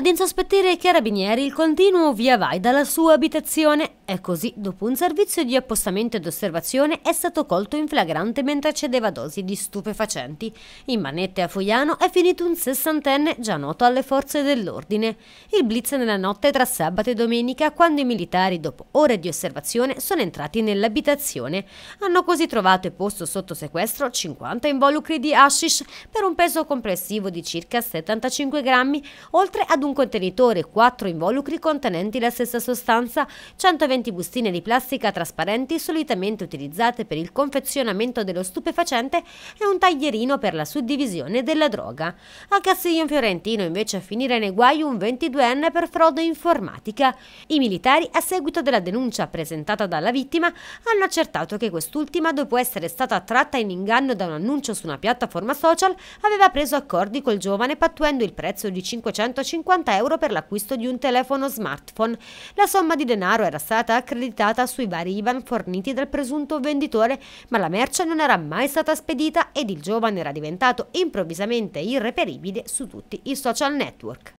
Ad insospettire i carabinieri il continuo via vai dalla sua abitazione e così, dopo un servizio di appostamento ed osservazione, è stato colto in flagrante mentre cedeva dosi di stupefacenti. In manette a Foiano è finito un sessantenne già noto alle forze dell'ordine. Il blitz nella notte tra sabato e domenica, quando i militari, dopo ore di osservazione, sono entrati nell'abitazione. Hanno così trovato e posto sotto sequestro 50 involucri di hashish per un peso complessivo di circa 75 grammi, oltre ad un un contenitore, quattro involucri contenenti la stessa sostanza, 120 bustine di plastica trasparenti solitamente utilizzate per il confezionamento dello stupefacente e un taglierino per la suddivisione della droga. A Castiglion Fiorentino invece a finire nei guai un 22enne per frode informatica. I militari, a seguito della denuncia presentata dalla vittima, hanno accertato che quest'ultima, dopo essere stata tratta in inganno da un annuncio su una piattaforma social, aveva preso accordi col giovane pattuendo il prezzo di 550 50 euro per l'acquisto di un telefono smartphone. La somma di denaro era stata accreditata sui vari IVAN forniti dal presunto venditore, ma la merce non era mai stata spedita ed il giovane era diventato improvvisamente irreperibile su tutti i social network.